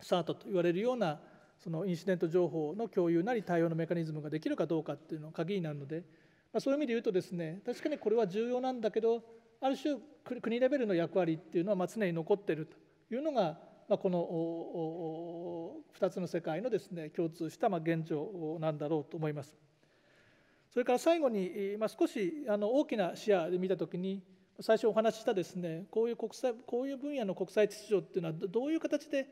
Speaker 1: サートと言われるようなそのインシデント情報の共有なり対応のメカニズムができるかどうかっていうのが鍵になるので、まあ、そういう意味で言うとですね確かにこれは重要なんだけどある種国レベルの役割っていうのはま常に残っているというのがこの2つの世界のですね共通した現状なんだろうと思います。それから最後に少し大きな視野で見た時に最初お話ししたですねこういう国際こういう分野の国際秩序っていうのはどういう形で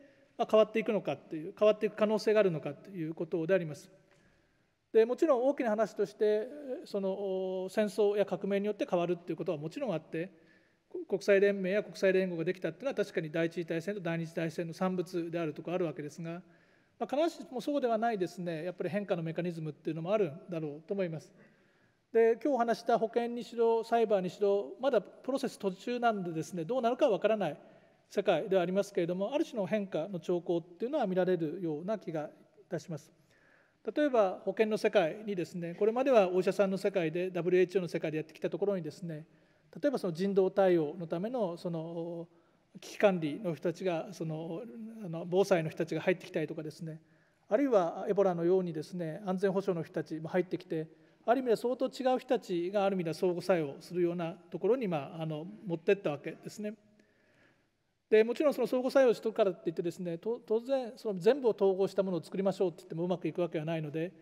Speaker 1: 変わっていくのかっていう変わっていく可能性があるのかということであります。でもちろん大きな話としてその戦争や革命によって変わるっていうことはもちろんあって国際連盟や国際連合ができたっていうのは確かに第一次大戦と第二次大戦の産物であるとこあるわけですが、まあ、必ずしもそうではないですねやっぱり変化のメカニズムっていうのもあるんだろうと思います。で今日話した保険にしろサイバーにしろまだプロセス途中なんでですねどうなるかわからない世界ではありますけれどもある種の変化の兆候っていうのは見られるような気がいたします。例えば保険の世界にですねこれまではお医者さんの世界で WHO の世界でやってきたところにですね例えばその人道対応のためのその危機管理の人たちがそのあの防災の人たちが入ってきたりとかですねあるいはエボラのようにですね安全保障の人たちも入ってきてある意味では相当違う人たちがある意味では相互作用するようなところに、まあ、あの持ってったわけですね。でもちろんその相互作用しとくからっていってですね当然その全部を統合したものを作りましょうって言ってもうまくいくわけはないので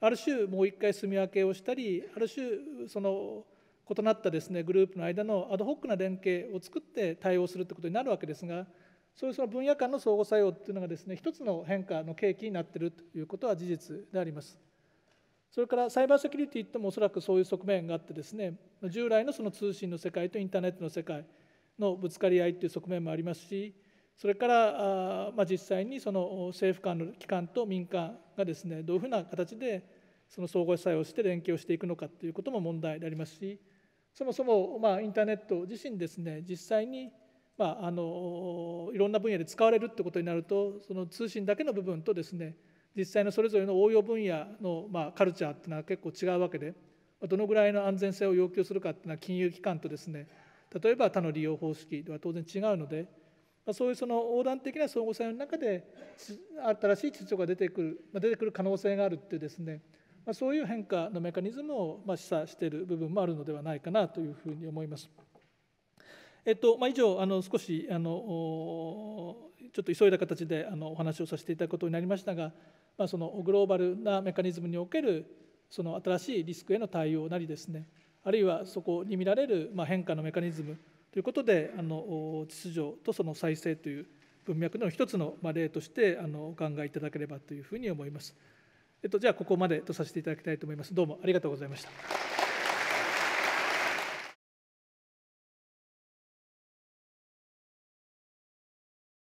Speaker 1: ある種もう一回住み分けをしたりある種その異なったですねグループの間のアドホックな連携を作って対応するということになるわけですがそういうその分野間の相互作用というのがですね一つの変化の契機になっているということは事実であります。それからサイバーセキュリティともおそらくそういう側面があってですね従来のその通信の世界とインターネットの世界のぶつかり合いという側面もありますしそれからまあ、実際にその政府間の機関と民間がですねどういうふうな形でその相互作用して連携をしていくのかということも問題でありますしそもそも、まあ、インターネット自身ですね実際に、まあ、あのいろんな分野で使われるってことになるとその通信だけの部分とですね実際のそれぞれの応用分野の、まあ、カルチャーっていうのは結構違うわけでどのぐらいの安全性を要求するかっていうのは金融機関とですね例えば他の利用方式では当然違うので、まあ、そういうその横断的な相互作用の中で新しい秩序が出てくる、まあ、出てくる可能性があるっていうですねまあ、そういう変化のメカニズムをま示唆している部分もあるのではないかなというふうに思います。えっとまあ、以上あの少しあのちょっと急いだ形であのお話をさせていただくことになりましたが、まあ、そのグローバルなメカニズムにおけるその新しいリスクへの対応なりですねあるいはそこに見られる、ま変化のメカニズムということであの秩序とその再生という文脈の一つの例としてあのお考えいただければというふうに思います。えっと、じゃあここまでとさせていただきたいと思います。どうもありがとうございました。